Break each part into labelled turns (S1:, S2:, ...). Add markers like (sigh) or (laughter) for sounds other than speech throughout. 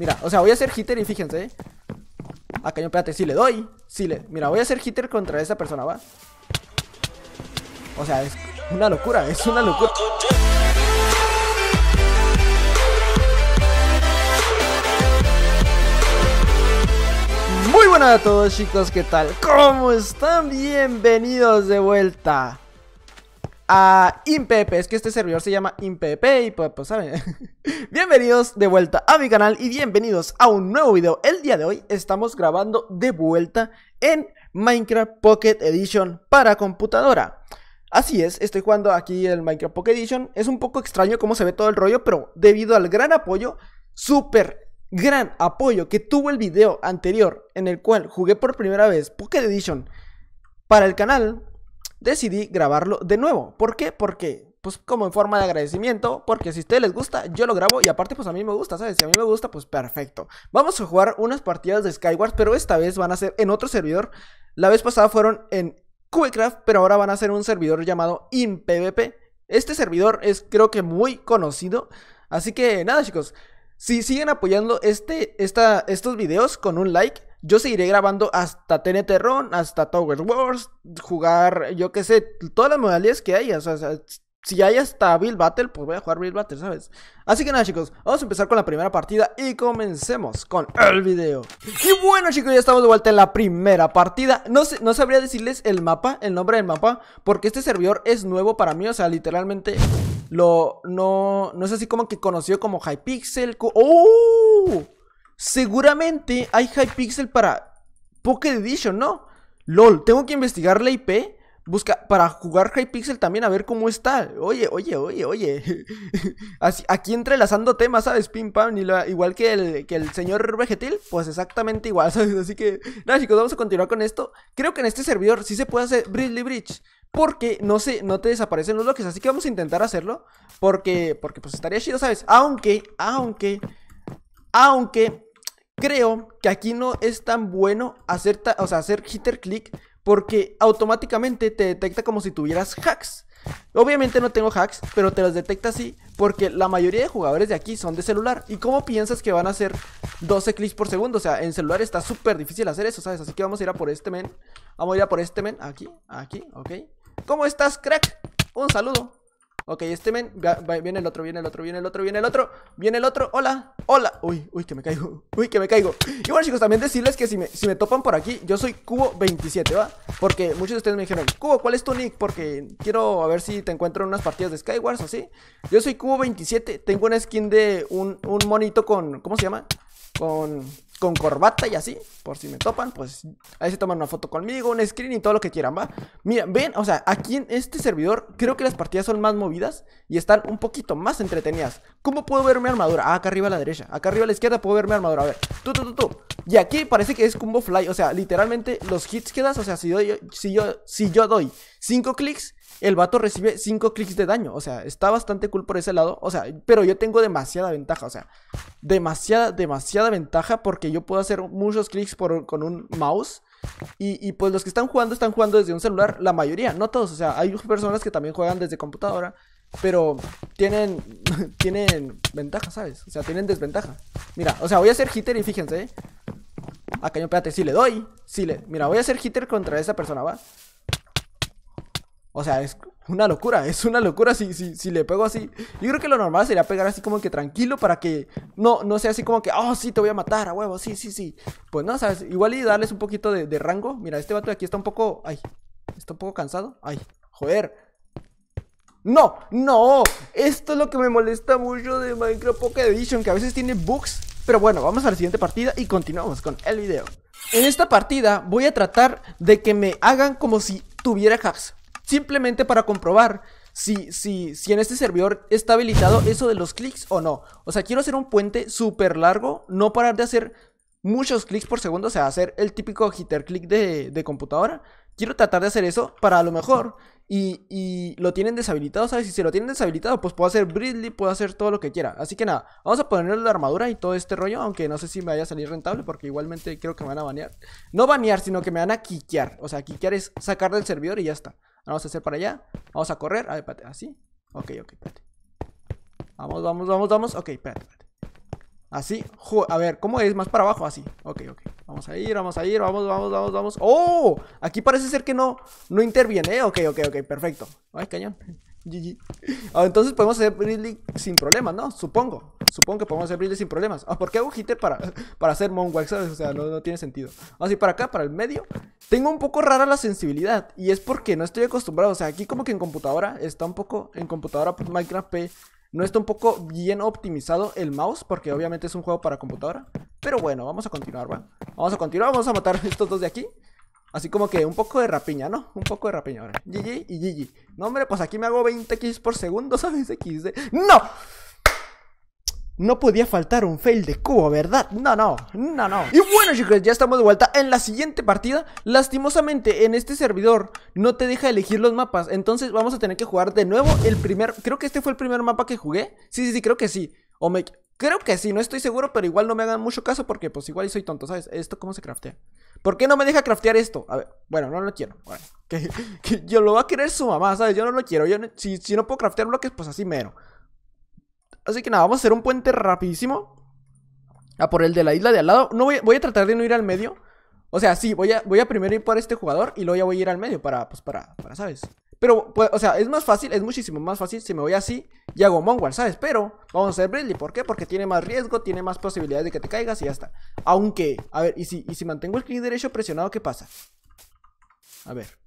S1: Mira, o sea, voy a hacer hitter y fíjense. ¿eh? Ah, cañón, espérate, si le doy. Si le. Mira, voy a hacer hitter contra esa persona, va. O sea, es una locura, es una locura. Muy buenas a todos chicos, ¿qué tal? ¿Cómo están? Bienvenidos de vuelta a Es que este servidor se llama IMPP y pues, pues saben. (laughs) bienvenidos de vuelta a mi canal y bienvenidos a un nuevo video. El día de hoy estamos grabando de vuelta en Minecraft Pocket Edition para computadora. Así es, estoy jugando aquí el Minecraft Pocket Edition. Es un poco extraño cómo se ve todo el rollo, pero debido al gran apoyo, súper gran apoyo que tuvo el video anterior en el cual jugué por primera vez Pocket Edition para el canal, decidí grabarlo de nuevo. ¿Por qué? Porque pues como en forma de agradecimiento, porque si a ustedes les gusta, yo lo grabo y aparte pues a mí me gusta, ¿sabes? Si a mí me gusta, pues perfecto. Vamos a jugar unas partidas de Skyward, pero esta vez van a ser en otro servidor. La vez pasada fueron en Cubecraft, pero ahora van a ser un servidor llamado InPvP. Este servidor es creo que muy conocido, así que nada chicos, si siguen apoyando este, estos videos con un like, yo seguiré grabando hasta TNT Run, hasta Tower Wars, jugar, yo qué sé, todas las modalidades que hay. O sea, si hay hasta Bill Battle, pues voy a jugar Bill Battle, ¿sabes? Así que nada, chicos, vamos a empezar con la primera partida y comencemos con el video. Y bueno, chicos, ya estamos de vuelta en la primera partida. No, no sabría decirles el mapa, el nombre del mapa, porque este servidor es nuevo para mí, o sea, literalmente lo no, no es así como que conocido como Hypixel. ¡Oh! Seguramente hay Hypixel para Poke Edition, ¿no? LOL, tengo que investigar la IP. Busca para jugar Hypixel también a ver cómo está. Oye, oye, oye, oye. (laughs) Así, aquí entrelazando temas, ¿sabes? Pim pam, y igual que el, que el señor Vegetil, pues exactamente igual, (laughs) ¿sabes? Así que, nada, chicos, vamos a continuar con esto. Creo que en este servidor sí se puede hacer Bridley Bridge. Porque no se, no te desaparecen los bloques. Así que vamos a intentar hacerlo. Porque, porque pues estaría chido, ¿sabes? Aunque, aunque, aunque Creo que aquí no es tan bueno hacer, o sea, hacer hitter click porque automáticamente te detecta como si tuvieras hacks. Obviamente no tengo hacks, pero te los detecta así porque la mayoría de jugadores de aquí son de celular. ¿Y cómo piensas que van a hacer 12 clics por segundo? O sea, en celular está súper difícil hacer eso, ¿sabes? Así que vamos a ir a por este men. Vamos a ir a por este men. Aquí, aquí, ok. ¿Cómo estás, crack? Un saludo. Ok, este men, viene el otro, viene el otro, viene el otro, viene el otro Viene el otro, hola, hola Uy, uy, que me caigo, uy, que me caigo Y bueno chicos, también decirles que si me, topan por aquí Yo soy Cubo27, ¿va? Porque muchos de ustedes me dijeron, Cubo, ¿cuál es tu nick? Porque quiero a ver si te encuentro en unas partidas de Skywars o así Yo soy Cubo27, tengo una skin de un, un monito con, ¿cómo se llama? Con con corbata y así, por si me topan, pues ahí se toman una foto conmigo, un screen y todo lo que quieran, ¿va? Mira, ven, o sea, aquí en este servidor creo que las partidas son más movidas y están un poquito más entretenidas. ¿Cómo puedo ver mi armadura? Ah, acá arriba a la derecha, acá arriba a la izquierda puedo ver mi armadura, a ver, tú, tú, tú, tú. Y aquí parece que es combo fly, o sea, literalmente los hits que das, o sea, si, yo, si, yo, si yo doy 5 clics, el vato recibe 5 clics de daño. O sea, está bastante cool por ese lado. O sea, pero yo tengo demasiada ventaja. O sea, demasiada, demasiada ventaja porque yo puedo hacer muchos clics con un mouse. Y, pues los que están jugando están jugando desde un celular, la mayoría, no todos, o sea, hay personas que también juegan desde computadora, pero tienen, (laughs) tienen ventaja, ¿sabes? O sea, tienen desventaja. Mira, o sea, voy a hacer hitter y fíjense, ¿eh? A espérate, si le doy, si le... Mira, voy a hacer hitter contra esa persona, ¿va? O sea, es una locura, (laughs) es una locura si, si, si le pego así. Yo creo que lo normal sería pegar así como que tranquilo para que no, no sea así como que, oh, sí, te voy a matar a huevo, sí, sí, sí. Pues no, ¿sabes? Igual y darles un poquito de, rango. Mira, este vato de aquí está un poco, ay, está un poco cansado. Ay, joder. No, no, esto es lo que me molesta mucho de Minecraft Pocket Edition, que a veces tiene bugs. Pero bueno, vamos a la siguiente partida y continuamos con el video. En esta partida voy a tratar de que me hagan como si tuviera hacks Simplemente para comprobar si, si en este servidor está habilitado eso de los clics o no. O sea, quiero hacer un puente súper largo, no parar de hacer muchos clics por segundo, o sea, hacer el típico hitter click de, computadora. Quiero tratar de hacer eso para a lo mejor y, lo tienen deshabilitado, ¿sabes? Si se lo tienen deshabilitado, pues puedo hacer Bridley, puedo hacer todo lo que quiera. Así que nada, vamos a ponerle la armadura y todo este rollo, aunque no sé si me vaya a salir rentable, porque igualmente creo que me van a banear. No banear, sino que me van a quiquear. O sea, quiquear es sacar del servidor y ya está. Vamos a hacer para allá. Vamos a correr. A ver, espérate, así. Ok, ok, espérate. Vamos, vamos, vamos, vamos. Ok, espérate, espérate. Así. a ver, ¿cómo es? Más para abajo, así. Ok, ok. Vamos a ir, vamos a ir, vamos, vamos, vamos, vamos. ¡Oh! Aquí parece ser que no, no interviene. Ok, ok, ok, perfecto. Ay, cañón. Ah, entonces podemos hacer Brilli sin problemas, ¿no? Supongo. Supongo que podemos hacer sin problemas. Ah, ¿por qué hago hitter para, para hacer Moonwalks? O sea, no, tiene sentido. Así ah, para acá, para el medio. Tengo un poco rara la sensibilidad. Y es porque no estoy acostumbrado. O sea, aquí como que en computadora está un poco. En computadora Minecraft P. No está un poco bien optimizado el mouse. Porque obviamente es un juego para computadora. Pero bueno, vamos a continuar, ¿va? Vamos a continuar. Vamos a matar estos dos de aquí. Así como que un poco de rapiña, ¿no? Un poco de rapiña ahora. GG y GG. No, hombre, pues aquí me hago 20 kills por segundo, (laughs) ¿sabes? X ¡No! No podía faltar un fail de cubo, ¿verdad? No, no, no, no Y bueno chicos, ya estamos de vuelta en la siguiente partida Lastimosamente, en este servidor no te deja elegir los mapas Entonces vamos a tener que jugar de nuevo el primer... Creo que este fue el primer mapa que jugué Sí, sí, sí, creo que sí O me... Creo que sí, no estoy seguro, pero igual no me hagan mucho caso porque pues igual soy tonto, ¿sabes? ¿Esto cómo se craftea? ¿Por qué no me deja craftear esto? A ver, bueno, no lo quiero. (laughs) que, yo lo va a querer su mamá, ¿sabes? Yo no lo quiero. Yo si, no puedo craftear bloques, pues así mero. Así que nada, vamos a hacer un puente rapidísimo. A por el de la isla de al lado. No voy, a tratar de no ir al medio. O sea, sí, voy a, voy a primero ir por este jugador y luego ya voy a ir al medio para, pues para, para, ¿sabes? Pero, pues, o sea, es más fácil, es muchísimo más fácil si me voy así y hago Monward, ¿sabes? Pero vamos a hacer Bradley. ¿Por qué? Porque tiene más riesgo, tiene más posibilidades de que te caigas y ya está. Aunque, a ver, y si, si mantengo el clic derecho presionado, ¿qué pasa? A ver.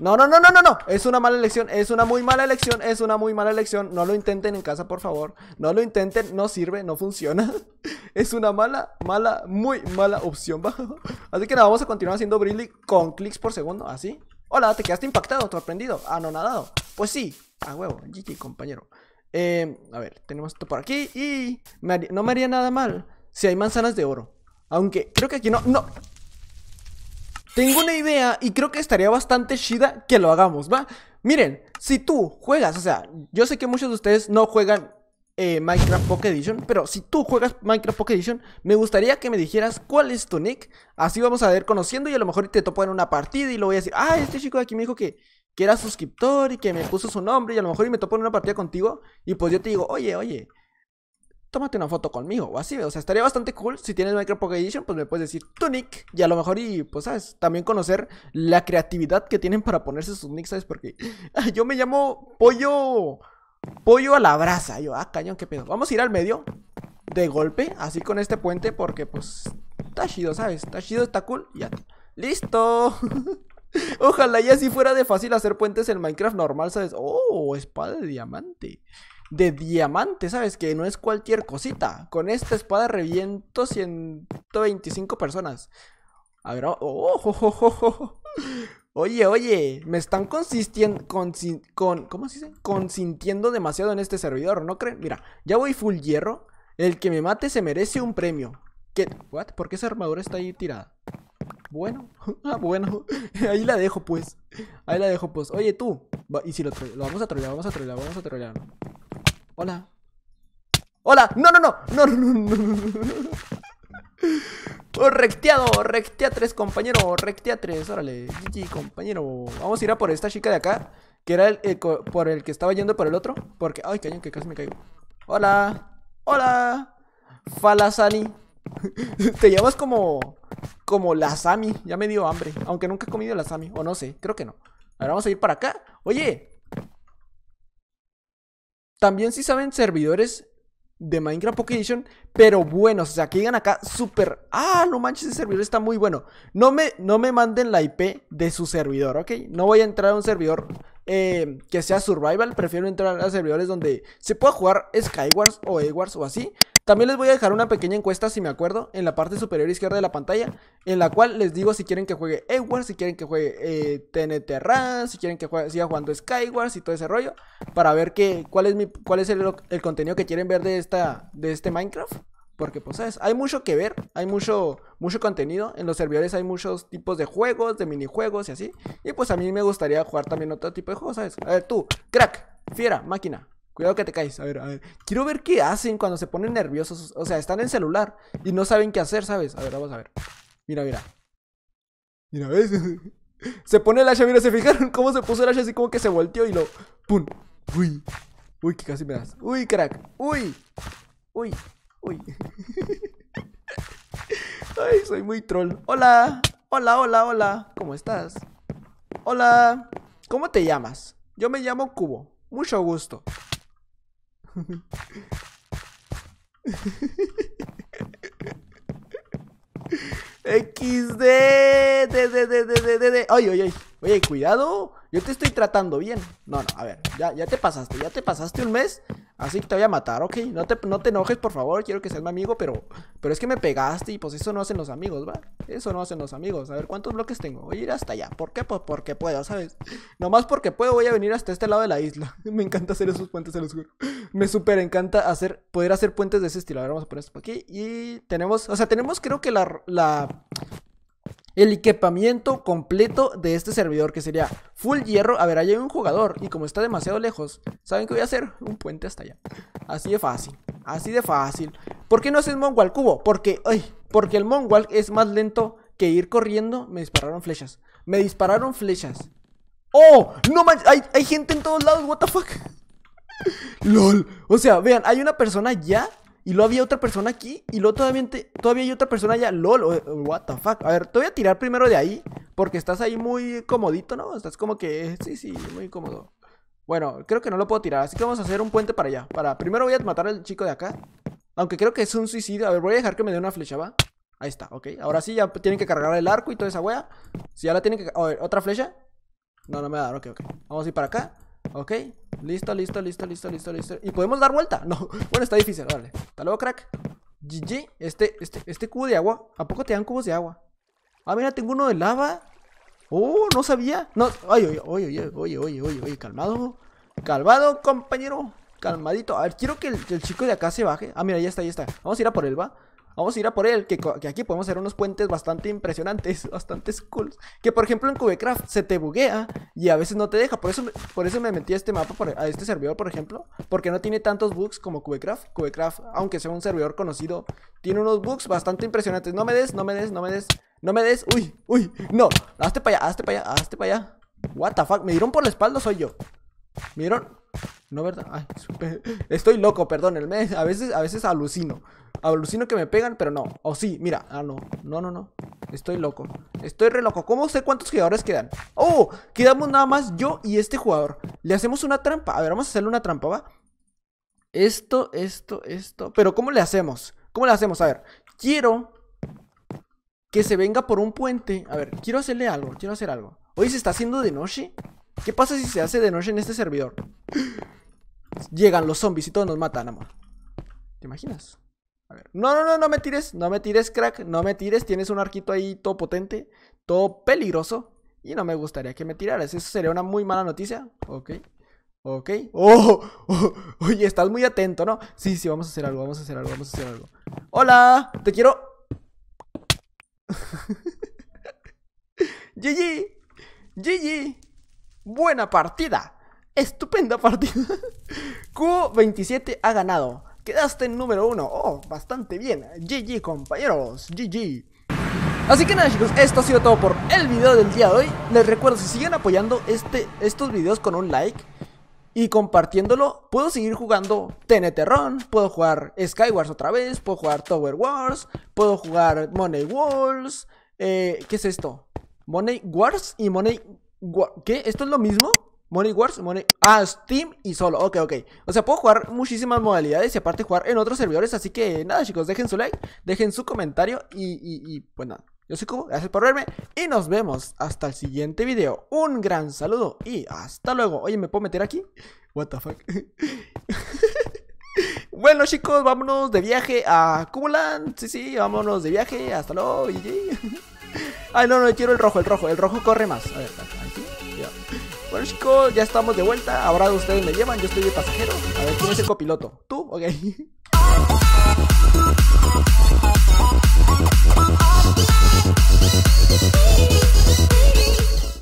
S1: No, no, no, no, no, no. Es una mala elección, es una muy mala elección, es una muy mala elección. No lo intenten en casa, por favor. No lo intenten, no sirve, no funciona. (laughs) es una mala, mala, muy mala opción. (laughs) así que nada, vamos a continuar haciendo Brilli con clics por segundo, así. Hola, te quedaste impactado, sorprendido, anonadado. Pues sí, a huevo, GG, compañero. Em, a ver, tenemos esto por aquí y no me haría nada mal si hay manzanas de oro. Aunque creo que aquí no... ¡No! Tengo una idea y creo que estaría bastante chida que lo hagamos, ¿va? Miren, si tú juegas, o sea, yo sé que muchos de ustedes no juegan eh, Minecraft Pocket Edition. Pero si tú juegas Minecraft Pocket Edition, me gustaría que me dijeras cuál es tu nick. Así vamos a ir conociendo y a lo mejor te topo en una partida y lo voy a decir, ah, este chico de aquí me dijo que, que era suscriptor y que me puso su nombre y a lo mejor y me topo en una partida contigo y pues yo te digo, oye, oye, tómate una foto conmigo o así, o sea, estaría bastante cool si tienes Minecraft Pocket Edition, pues me puedes decir tu nick y a lo mejor y pues sabes, también conocer la creatividad que tienen para ponerse sus nicks, ¿sabes? Porque (laughs) yo me llamo Pollo Pollo a la brasa. Yo, ah, cañón, qué pedo. Vamos a ir al medio. De golpe, así con este puente, porque pues está chido, ¿sabes? Está chido, está cool. Ya. ¡Listo! Ojalá ya así fuera de fácil hacer puentes en Minecraft normal, ¿sabes? ¡Oh! Espada de diamante. De diamante, ¿sabes? Que no es cualquier cosita. Con esta espada reviento 125 personas. A ver, ¡oh! oh, oh, oh Oye, oye, me están consistiendo. con, ¿Cómo se dice? Consintiendo demasiado en este servidor, ¿no creen? Mira, ya voy full hierro. El que me mate se merece un premio. ¿Qué? ¿What? ¿Por qué esa armadura está ahí tirada? Bueno, (laughs) ah, bueno. (laughs) Ahí la dejo, pues. Ahí la dejo, pues. Oye, tú. y si lo, lo vamos a trolear, vamos a trolear, vamos a trolear. Hola. Hola. No, no, no. No, no, no, no. no. Oh, recteado, recteatres, compañero, Recteatres, órale, GG, compañero. Vamos a ir a por esta chica de acá, que era el, por el que estaba yendo por el otro, porque, ay, cañón, que casi me caigo. Hola, hola, Falasani. (laughs) Te llamas como, como lasami, ya me dio hambre, aunque nunca he comido lasami, o no sé, creo que no. Ahora vamos a ir para acá. Oye, también si saben servidores de Minecraft Edition, pero buenos, o sea, que digan acá súper, ah, no manches, ese servidor está muy bueno. No me, no me manden la IP de su servidor, ¿ok? No voy a entrar a un servidor eh, que sea survival, prefiero entrar a servidores donde se pueda jugar Skywars o Edwards o así. También les voy a dejar una pequeña encuesta, si me acuerdo, en la parte superior izquierda de la pantalla, en la cual les digo si quieren que juegue Edwards, si quieren que juegue TNT eh, Run, si quieren que siga jugando Skywars y todo ese rollo, para ver que, cuál es, mi, cuál es el, el contenido que quieren ver de, esta, de este Minecraft. Porque, pues, ¿sabes? Hay mucho que ver, hay mucho, mucho contenido. En los servidores hay muchos tipos de juegos, de minijuegos y así. Y pues a mí me gustaría jugar también otro tipo de juegos, ¿sabes? A ver, tú, crack, fiera, máquina. Cuidado que te caes. A ver, a ver. Quiero ver qué hacen cuando se ponen nerviosos. O sea, están en celular y no saben qué hacer, ¿sabes? A ver, vamos a ver. Mira, mira. Mira, ¿ves? (laughs) se pone el hacha, mira, ¿se fijaron cómo se puso el hacha? Así como que se volteó y lo... ¡Pum! ¡Uy! Uy, que casi me das. Uy, crack. Uy. Uy. Uy. (laughs) Ay, soy muy troll. Hola, hola, hola, hola. ¿Cómo estás? Hola, ¿cómo te llamas? Yo me llamo Cubo. Mucho gusto. XD. De, de, Ay, ay, ay. Oye, cuidado. Yo te estoy tratando bien. No, no, a ver. Ya, ya te pasaste. Ya te pasaste un mes Así que te voy a matar, ok. No te, no te enojes, por favor. Quiero que seas mi amigo, pero, pero es que me pegaste y pues eso no hacen los amigos, ¿va? Eso no hacen los amigos. A ver, ¿cuántos bloques tengo? Voy a ir hasta allá. ¿Por qué? Pues porque puedo, ¿sabes? Nomás porque puedo voy a venir hasta este lado de la isla. (laughs) me encanta hacer esos puentes, se los juro. Me súper encanta hacer, poder hacer puentes de ese estilo. A ver, vamos a poner esto por aquí. Y tenemos, o sea, tenemos creo que la, la, el equipamiento completo de este servidor, que sería full hierro. A ver, ahí hay un jugador y como está demasiado lejos, ¿saben qué voy a hacer? Un puente hasta allá. Así de fácil, así de fácil. ¿Por qué no haces Monwalk, Cubo? Porque, ay, porque el Monwalk es más lento que ir corriendo. Me dispararon flechas. Me dispararon flechas. ¡Oh! ¡No manches! Hay, hay gente en todos lados, what the fuck. (laughs) LOL. O sea, vean, hay una persona ya y luego había otra persona aquí. Y luego todavía, todavía hay otra persona allá. LOL, what the fuck. A ver, te voy a tirar primero de ahí. Porque estás ahí muy comodito, ¿no? Estás como que. Sí, sí, muy cómodo. Bueno, creo que no lo puedo tirar. Así que vamos a hacer un puente para allá. Para... Primero voy a matar al chico de acá. Aunque creo que es un suicidio. A ver, voy a dejar que me dé una flecha, ¿va? Ahí está, ok. Ahora sí, ya tienen que cargar el arco y toda esa wea. Si ya la tienen que. A ver, otra flecha. No, no me va a dar, ok, ok. Vamos a ir para acá. Ok, listo, listo, listo, listo, listo, listo Y podemos dar vuelta, (laughs) no, bueno, está difícil, vale Hasta luego, crack GG, este, este, este cubo de agua ¿A poco te dan cubos de agua? Ah, mira, tengo uno de lava Oh, no sabía No, oye, oye, oye, oye, oye, oye, oye, calmado Calmado, compañero Calmadito, a ver, quiero que el, que el chico de acá se baje Ah, mira, ya está, ya está Vamos a ir a por él, ¿va? Vamos a ir a por él, que, aquí podemos hacer unos puentes bastante impresionantes, (laughs) bastante cool. Que por ejemplo en Cubecraft se te buguea y a veces no te deja. Por eso, por eso me metí a este mapa, por, a este servidor, por ejemplo. Porque no tiene tantos bugs como Cubecraft. Cubecraft, aunque sea un servidor conocido, tiene unos bugs bastante impresionantes. No me des, no me des, no me des, no me des. Uy, uy, no. Hazte para allá, hazte para allá, hazte para allá. What the fuck, me dieron por la espalda, soy yo. Me dieron no, ¿verdad? Ay, Estoy loco, perdón (laughs) A veces, a veces alucino. Alucino que me pegan, pero no. O sí, mira. Ah, no. No, no, no. Estoy loco. Estoy re loco. ¿Cómo sé cuántos jugadores quedan? ¡Oh! Quedamos nada más yo y este jugador. Le hacemos una trampa. A ver, vamos a hacerle una trampa, ¿va? Esto, esto, esto. Pero ¿cómo le hacemos? ¿Cómo le hacemos? A ver. Quiero que se venga por un puente. A ver, quiero hacerle algo. Quiero hacer algo. Oye, se está haciendo de noche. ¿Qué pasa si se hace de noche en este servidor? llegan los zombies y todos nos matan, amor. ¿Te imaginas? A ver. No, no, no, no me tires. No me tires, crack. No me tires. Tienes un arquito ahí todo potente, todo peligroso. Y no me gustaría que me tiraras. Eso sería una muy mala noticia. Ok. Ok. Oh, oh oye, estás muy atento, ¿no? Sí, sí, vamos a hacer algo, vamos a hacer algo, vamos a hacer algo. ¡Hola! ¡Te quiero! ¡GG! (laughs) ¡GG! ¡Buena partida! estupenda partida. (laughs) Q27 ha ganado. Quedaste en número uno. Oh, bastante bien. GG, compañeros. GG. Así que nada chicos, esto ha sido todo por el video del día de hoy Les recuerdo, si siguen apoyando este, estos videos con un like Y compartiéndolo, puedo seguir jugando TNT Run Puedo jugar Skywars otra vez, puedo jugar Tower Wars Puedo jugar Money Wars eh, ¿Qué es esto? Money Wars y Money... ¿Qué? ¿Esto es lo mismo? Money Wars, Money... Ah, Steam y solo, ok, ok O sea, puedo jugar muchísimas modalidades y aparte jugar en otros servidores Así que nada chicos, dejen su like, dejen su comentario y, y, pues nada Yo soy Cubo, gracias por verme y nos vemos hasta el siguiente video Un gran saludo y hasta luego Oye, ¿me puedo meter aquí? What the fuck (laughs) Bueno chicos, vámonos de viaje a Cumulán. Sí, sí, vámonos de viaje, hasta luego (laughs) Ay, no, no, quiero el rojo, el rojo, el rojo corre más A ver, bueno chicos, ya estamos de vuelta. Ahora ustedes me llevan, yo estoy de pasajero. A ver, ¿quién es el copiloto? ¿Tú? Ok.